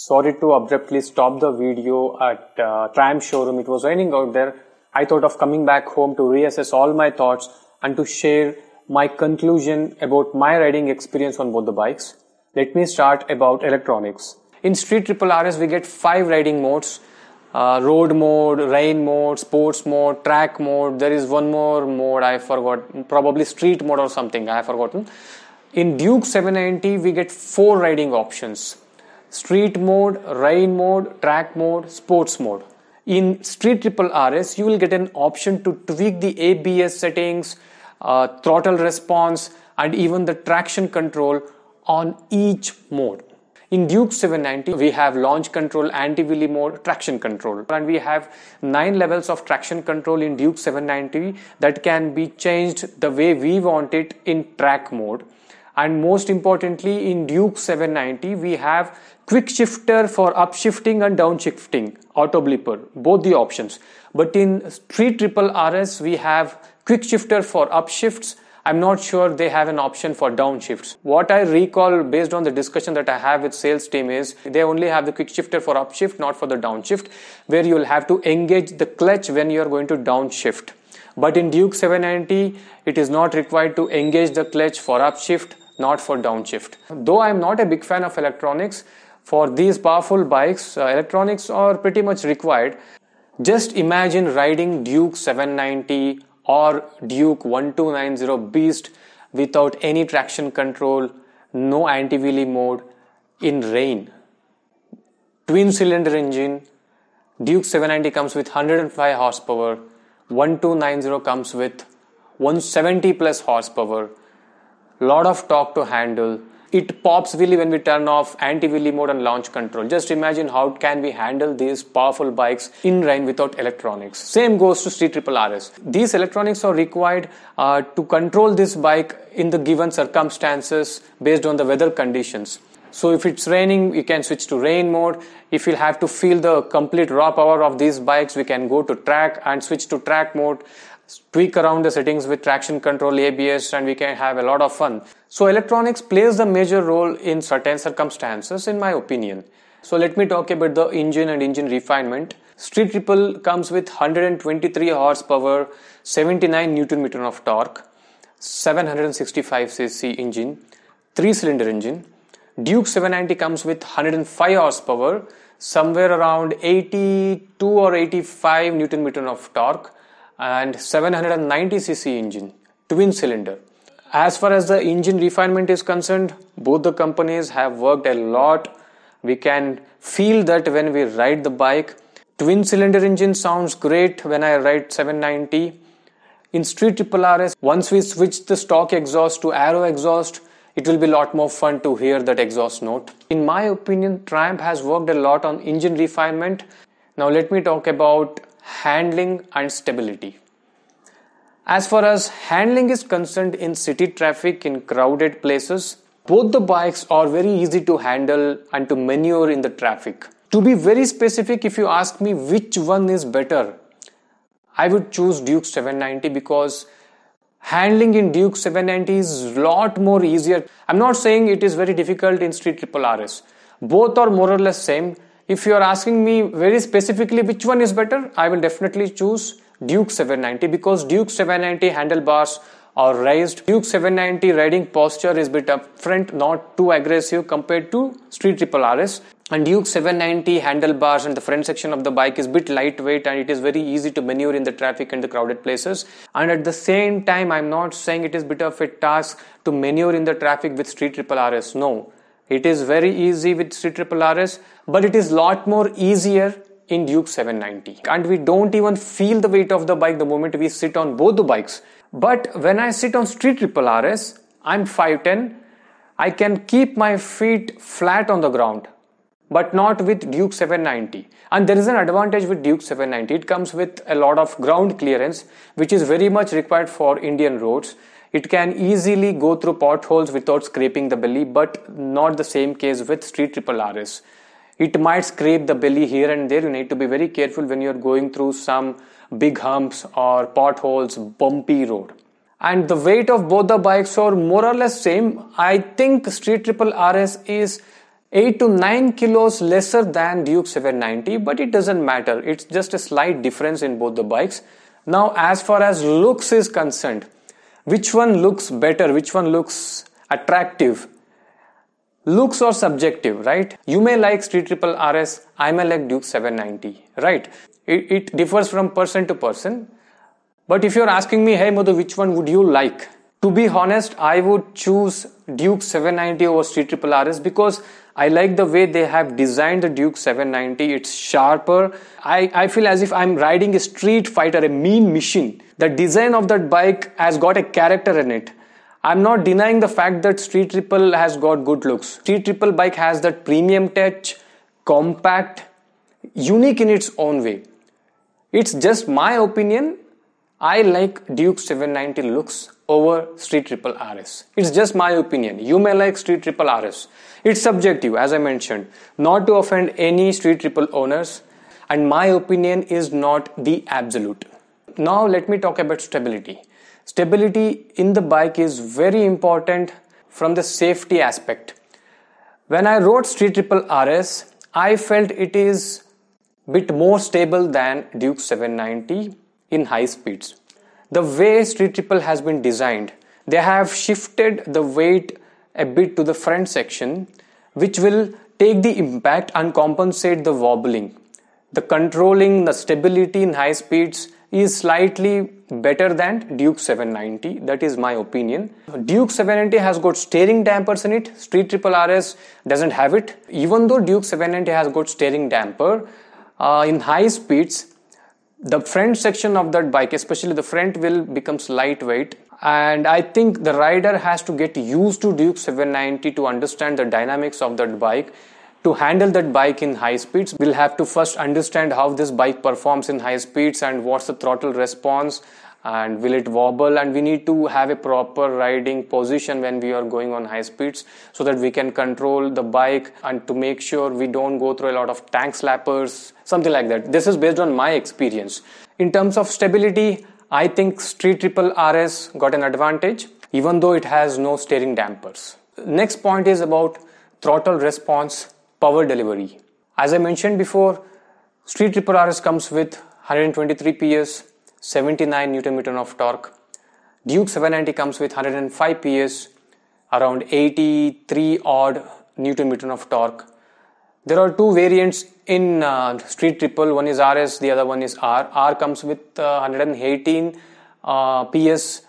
sorry to abruptly stop the video at uh, Triumph showroom. It was raining out there. I thought of coming back home to reassess all my thoughts and to share my conclusion about my riding experience on both the bikes. Let me start about electronics. In Street Triple RS, we get five riding modes. Uh, road mode, rain mode, sports mode, track mode. There is one more mode I forgot, probably street mode or something. I have forgotten. In Duke 790, we get four riding options street mode, rain mode, track mode, sports mode. In Street Triple RS, you will get an option to tweak the ABS settings, uh, throttle response, and even the traction control on each mode. In Duke 790, we have launch control, anti-wheelie mode, traction control. And we have nine levels of traction control in Duke 790 that can be changed the way we want it in track mode and most importantly in Duke 790 we have quick shifter for upshifting and downshifting auto blipper both the options but in 3 triple RS we have quick shifter for upshifts I'm not sure they have an option for downshifts. What I recall based on the discussion that I have with sales team is they only have the quick shifter for upshift, not for the downshift, where you'll have to engage the clutch when you're going to downshift. But in Duke 790, it is not required to engage the clutch for upshift not for downshift. Though I am not a big fan of electronics, for these powerful bikes, uh, electronics are pretty much required. Just imagine riding Duke 790 or Duke 1290 Beast without any traction control, no anti-wheelie mode in rain. Twin cylinder engine, Duke 790 comes with 105 horsepower, 1290 comes with 170 plus horsepower lot of talk to handle it pops really when we turn off anti willy mode and launch control. Just imagine how can we handle these powerful bikes in rain without electronics. Same goes to Street Triple RS. These electronics are required uh, to control this bike in the given circumstances based on the weather conditions. So if it's raining, you can switch to rain mode. If you have to feel the complete raw power of these bikes, we can go to track and switch to track mode tweak around the settings with traction control, ABS, and we can have a lot of fun. So electronics plays the major role in certain circumstances, in my opinion. So let me talk about the engine and engine refinement. Street Triple comes with 123 horsepower, 79 newton meter of torque, 765 cc engine, three cylinder engine. Duke 790 comes with 105 horsepower, somewhere around 82 or 85 newton meter of torque, and 790cc engine, twin cylinder. As far as the engine refinement is concerned, both the companies have worked a lot. We can feel that when we ride the bike. Twin cylinder engine sounds great when I ride 790. In Street Triple RS, once we switch the stock exhaust to aero exhaust, it will be a lot more fun to hear that exhaust note. In my opinion, Triumph has worked a lot on engine refinement. Now, let me talk about handling and stability. As far as handling is concerned in city traffic in crowded places, both the bikes are very easy to handle and to maneuver in the traffic. To be very specific, if you ask me which one is better, I would choose Duke 790 because handling in Duke 790 is lot more easier. I'm not saying it is very difficult in Street Triple RS. Both are more or less same, if you are asking me very specifically which one is better, I will definitely choose Duke 790 because Duke 790 handlebars are raised. Duke 790 riding posture is bit upfront, not too aggressive compared to Street Triple RS. And Duke 790 handlebars and the front section of the bike is bit lightweight and it is very easy to maneuver in the traffic and the crowded places. And at the same time, I'm not saying it is bit of a task to maneuver in the traffic with Street Triple RS. No, it is very easy with CRRS, but it is lot more easier in Duke 790. And we don't even feel the weight of the bike the moment we sit on both the bikes. But when I sit on Street RS, I'm 5'10", I can keep my feet flat on the ground but not with Duke 790. And there is an advantage with Duke 790. It comes with a lot of ground clearance, which is very much required for Indian roads. It can easily go through potholes without scraping the belly, but not the same case with Street Triple RS. It might scrape the belly here and there. You need to be very careful when you're going through some big humps or potholes, bumpy road. And the weight of both the bikes are more or less same. I think Street Triple RS is 8 to 9 kilos lesser than Duke 790, but it doesn't matter. It's just a slight difference in both the bikes. Now, as far as looks is concerned, which one looks better which one looks attractive looks are subjective right you may like street triple rs i may like duke 790 right it, it differs from person to person but if you're asking me hey mother which one would you like to be honest I would choose Duke 790 over Street Triple RS because I like the way they have designed the Duke 790 it's sharper I, I feel as if I'm riding a street fighter a mean machine the design of that bike has got a character in it i'm not denying the fact that street triple has got good looks street triple bike has that premium touch compact unique in its own way it's just my opinion i like duke 790 looks over Street Triple RS. It's just my opinion. You may like Street Triple RS. It's subjective, as I mentioned, not to offend any Street Triple owners. And my opinion is not the absolute. Now let me talk about stability. Stability in the bike is very important from the safety aspect. When I rode Street Triple RS, I felt it is bit more stable than Duke 790 in high speeds. The way Street Triple has been designed, they have shifted the weight a bit to the front section, which will take the impact and compensate the wobbling. The controlling, the stability in high speeds is slightly better than Duke 790. That is my opinion. Duke 790 has got steering dampers in it. Street Triple RS doesn't have it. Even though Duke 790 has got steering damper, uh, in high speeds, the front section of that bike, especially the front wheel, becomes lightweight. And I think the rider has to get used to Duke 790 to understand the dynamics of that bike to handle that bike in high speeds we'll have to first understand how this bike performs in high speeds and what's the throttle response and will it wobble and we need to have a proper riding position when we are going on high speeds so that we can control the bike and to make sure we don't go through a lot of tank slappers something like that this is based on my experience in terms of stability i think street triple rs got an advantage even though it has no steering dampers next point is about throttle response power delivery. As I mentioned before, Street Ripper RS comes with 123 PS, 79 Newton meter of torque. Duke 790 comes with 105 PS, around 83 odd Newton meter of torque. There are two variants in uh, Street Triple. One is RS, the other one is R. R comes with uh, 118 uh, PS,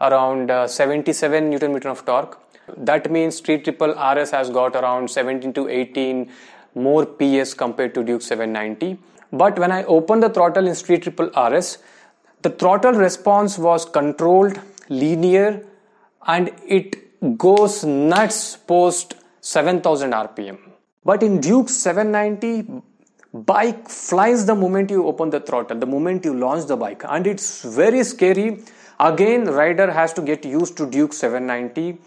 around uh, 77 Newton meter of torque. That means Street Triple RS has got around 17 to 18 more PS compared to Duke 790. But when I opened the throttle in Street Triple RS, the throttle response was controlled, linear, and it goes nuts post 7000 RPM. But in Duke 790, bike flies the moment you open the throttle, the moment you launch the bike, and it's very scary. Again, rider has to get used to Duke 790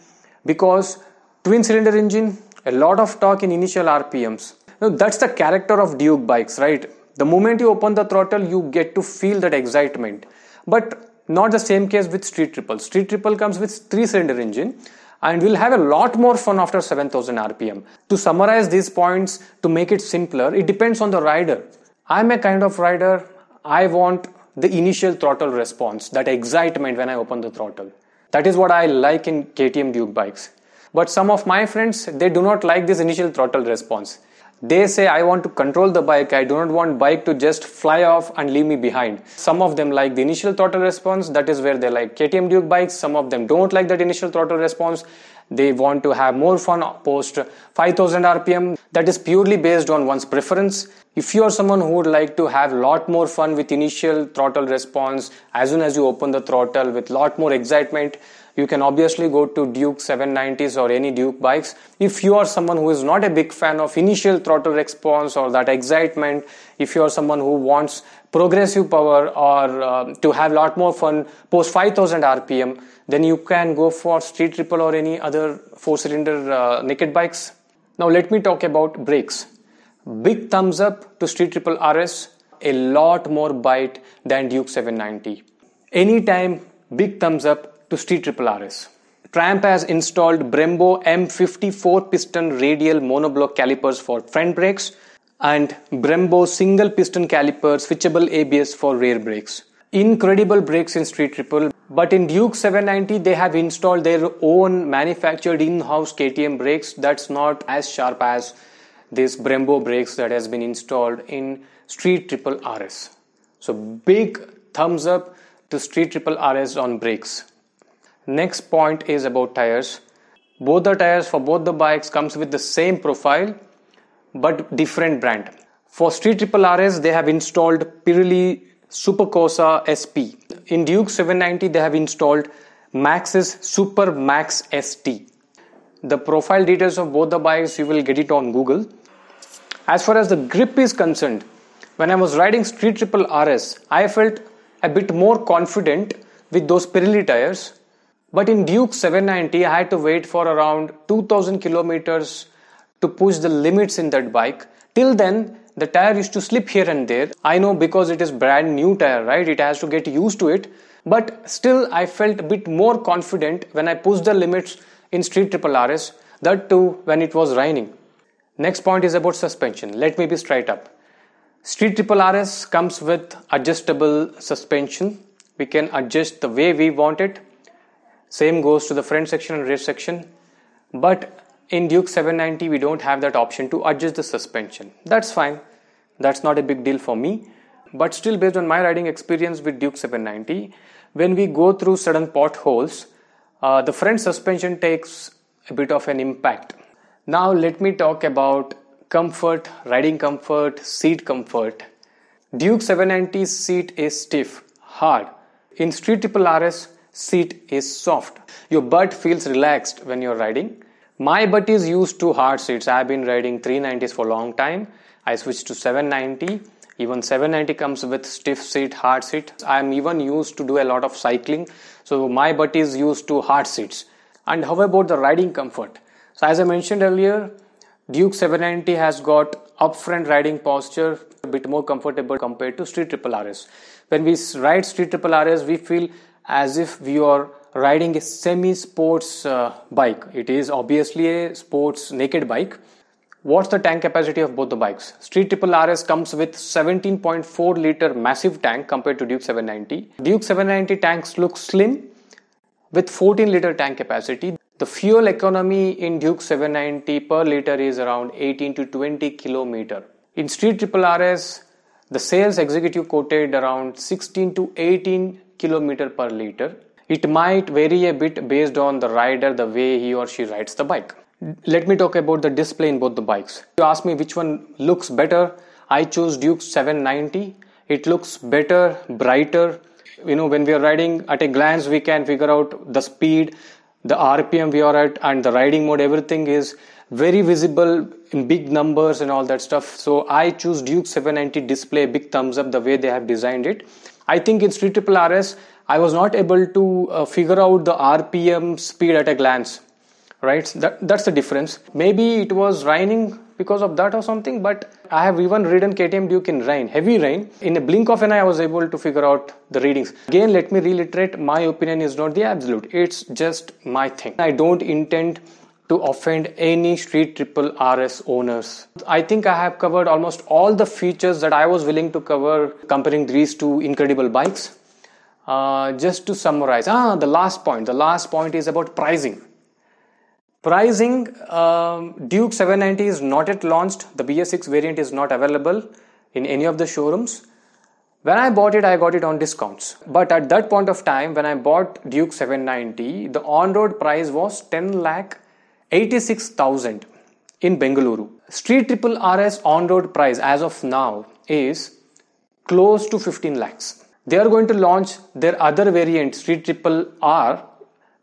because twin cylinder engine, a lot of torque in initial RPMs. Now that's the character of Duke bikes, right? The moment you open the throttle, you get to feel that excitement. But not the same case with Street Triple. Street Triple comes with three cylinder engine and we'll have a lot more fun after 7000 RPM. To summarize these points, to make it simpler, it depends on the rider. I'm a kind of rider, I want the initial throttle response, that excitement when I open the throttle. That is what I like in KTM Duke bikes. But some of my friends, they do not like this initial throttle response. They say, I want to control the bike. I do not want bike to just fly off and leave me behind. Some of them like the initial throttle response. That is where they like KTM Duke bikes. Some of them don't like that initial throttle response they want to have more fun post 5000 rpm that is purely based on one's preference if you are someone who would like to have lot more fun with initial throttle response as soon as you open the throttle with lot more excitement you can obviously go to Duke 790s or any Duke bikes. If you are someone who is not a big fan of initial throttle response or that excitement, if you are someone who wants progressive power or uh, to have a lot more fun post 5000 RPM, then you can go for Street Triple or any other four cylinder uh, naked bikes. Now, let me talk about brakes. Big thumbs up to Street Triple RS, a lot more bite than Duke 790. Anytime, big thumbs up to RS, Tramp has installed Brembo M54 piston radial monoblock calipers for front brakes and Brembo single piston caliper switchable ABS for rear brakes. Incredible brakes in Street Triple, but in Duke 790 they have installed their own manufactured in-house KTM brakes that's not as sharp as this Brembo brakes that has been installed in Street Triple RS. So big thumbs up to Street Triple RS on brakes next point is about tires both the tires for both the bikes comes with the same profile but different brand for street triple rs they have installed pirelli supercosa sp in duke 790 they have installed max's super max st the profile details of both the bikes you will get it on google as far as the grip is concerned when i was riding street triple rs i felt a bit more confident with those pirelli tires but in Duke 790, I had to wait for around 2000 kilometers to push the limits in that bike. Till then, the tire used to slip here and there. I know because it is brand new tire, right? It has to get used to it. But still, I felt a bit more confident when I pushed the limits in Street Triple RS, that too when it was raining. Next point is about suspension. Let me be straight up. Street Triple RS comes with adjustable suspension. We can adjust the way we want it same goes to the front section and rear section. But in Duke 790, we don't have that option to adjust the suspension. That's fine. That's not a big deal for me. But still, based on my riding experience with Duke 790, when we go through sudden potholes, uh, the front suspension takes a bit of an impact. Now, let me talk about comfort, riding comfort, seat comfort. Duke 790's seat is stiff, hard. In Street Triple RS, seat is soft. Your butt feels relaxed when you're riding. My butt is used to hard seats. I've been riding 390s for a long time. I switched to 790. Even 790 comes with stiff seat, hard seat. I'm even used to do a lot of cycling. So my butt is used to hard seats. And how about the riding comfort? So as I mentioned earlier, Duke 790 has got upfront riding posture, a bit more comfortable compared to Street Triple RS. When we ride Street Triple RS, we feel as if we are riding a semi sports uh, bike. It is obviously a sports naked bike. What's the tank capacity of both the bikes? Street Triple RS comes with 17.4 liter massive tank compared to Duke 790. Duke 790 tanks look slim with 14 liter tank capacity. The fuel economy in Duke 790 per liter is around 18 to 20 kilometer. In Street Triple RS, the sales executive quoted around 16 to 18 km per liter. It might vary a bit based on the rider, the way he or she rides the bike. Let me talk about the display in both the bikes. You ask me which one looks better. I chose Duke 790. It looks better, brighter. You know, when we are riding at a glance, we can figure out the speed, the RPM we are at, and the riding mode. Everything is very visible in big numbers and all that stuff. So I choose Duke 790 display, big thumbs up the way they have designed it. I think in Street Triple RS, I was not able to uh, figure out the RPM speed at a glance, right? That, that's the difference. Maybe it was raining because of that or something, but I have even ridden KTM Duke in rain, heavy rain. In a blink of an eye, I was able to figure out the readings. Again, let me reiterate my opinion is not the absolute, it's just my thing. I don't intend to offend any Street Triple RS owners. I think I have covered almost all the features that I was willing to cover comparing these two incredible bikes. Uh, just to summarize, ah, the last point. The last point is about pricing. Pricing um, Duke 790 is not yet launched. The BS6 variant is not available in any of the showrooms. When I bought it, I got it on discounts. But at that point of time, when I bought Duke 790, the on road price was 10 lakh 86,000 in Bengaluru. Street Triple RS on road price as of now is close to 15 lakhs. They are going to launch their other variant, Street Triple R,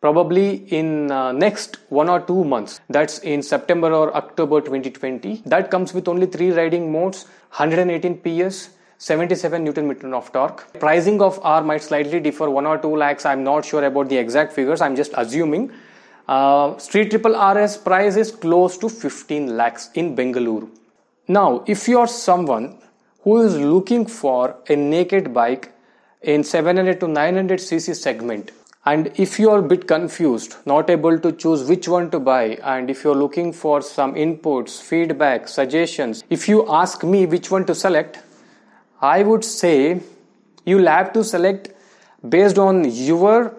probably in uh, next one or two months that's in september or october 2020 that comes with only three riding modes 118 ps 77 newton meter of torque pricing of r might slightly differ one or two lakhs i'm not sure about the exact figures i'm just assuming uh, street triple RS price is close to 15 lakhs in Bengaluru. Now, if you are someone who is looking for a naked bike in 700 to 900 cc segment, and if you are a bit confused, not able to choose which one to buy, and if you're looking for some inputs, feedback, suggestions, if you ask me which one to select, I would say you'll have to select based on your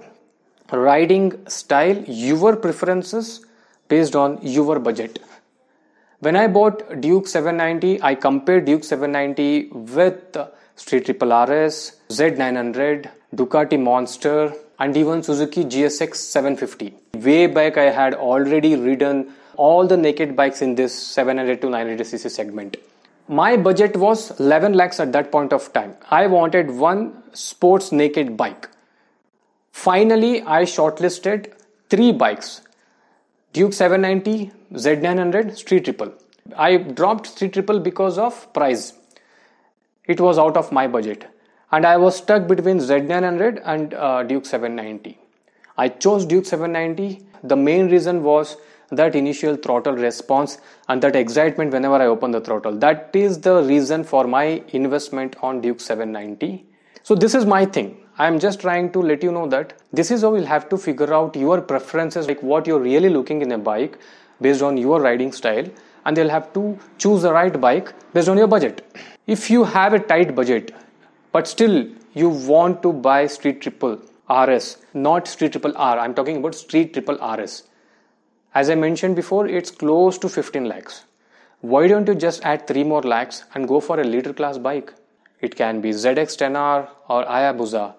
Riding style your preferences based on your budget when i bought duke 790 i compared duke 790 with street triple rs z900 ducati monster and even suzuki gsx 750 way back i had already ridden all the naked bikes in this 700 to 900 cc segment my budget was 11 lakhs at that point of time i wanted one sports naked bike Finally, I shortlisted three bikes Duke 790, Z900, Street Triple. I dropped Street Triple because of price. It was out of my budget. And I was stuck between Z900 and uh, Duke 790. I chose Duke 790. The main reason was that initial throttle response and that excitement whenever I open the throttle. That is the reason for my investment on Duke 790. So, this is my thing. I am just trying to let you know that this is how you'll have to figure out your preferences, like what you're really looking in a bike based on your riding style, and you'll have to choose the right bike based on your budget. If you have a tight budget, but still you want to buy Street Triple RS, not Street Triple R, I'm talking about Street Triple RS. As I mentioned before, it's close to 15 lakhs. Why don't you just add 3 more lakhs and go for a liter class bike? It can be ZX10R or Ayabusa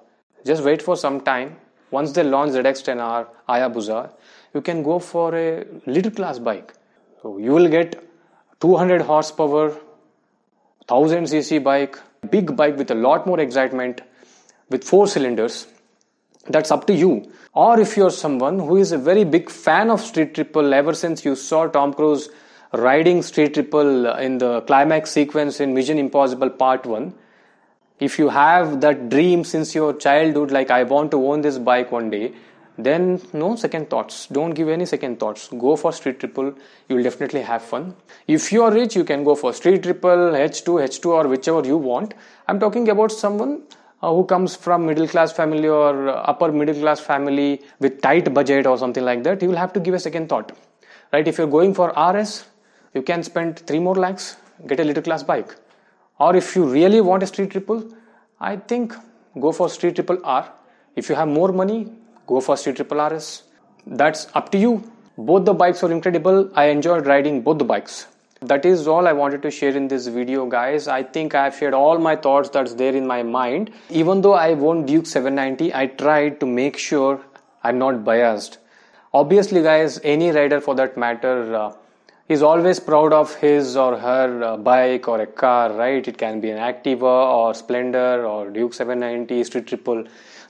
just wait for some time. Once they launch ZX10R, Hayabusa, you can go for a little class bike. So you will get 200 horsepower, 1000 cc bike, big bike with a lot more excitement, with four cylinders. That's up to you. Or if you're someone who is a very big fan of Street Triple ever since you saw Tom Cruise riding Street Triple in the climax sequence in Mission Impossible Part 1, if you have that dream since your childhood like i want to own this bike one day then no second thoughts don't give any second thoughts go for street triple you will definitely have fun if you are rich you can go for street triple h2 h2 or whichever you want i'm talking about someone uh, who comes from middle class family or upper middle class family with tight budget or something like that you will have to give a second thought right if you're going for rs you can spend 3 more lakhs get a little class bike or if you really want a street triple i think go for street triple r if you have more money go for street triple rs that's up to you both the bikes are incredible i enjoyed riding both the bikes that is all i wanted to share in this video guys i think i have shared all my thoughts that's there in my mind even though i won duke 790 i tried to make sure i'm not biased obviously guys any rider for that matter uh, he's always proud of his or her uh, bike or a car, right? It can be an Activa or Splendor or Duke 790, Street Triple.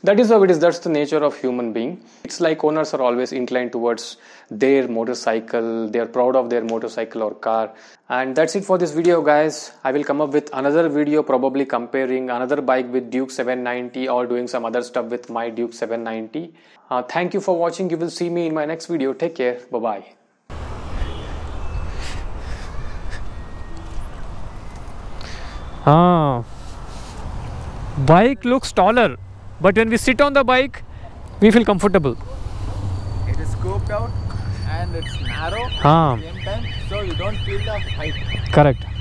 That is how it is. That's the nature of human being. It's like owners are always inclined towards their motorcycle. They are proud of their motorcycle or car. And that's it for this video, guys. I will come up with another video, probably comparing another bike with Duke 790 or doing some other stuff with my Duke 790. Uh, thank you for watching. You will see me in my next video. Take care. Bye bye. हाँ bike looks taller but when we sit on the bike we feel comfortable it is scooped out and it's narrow हाँ. at the same time so you don't feel the height correct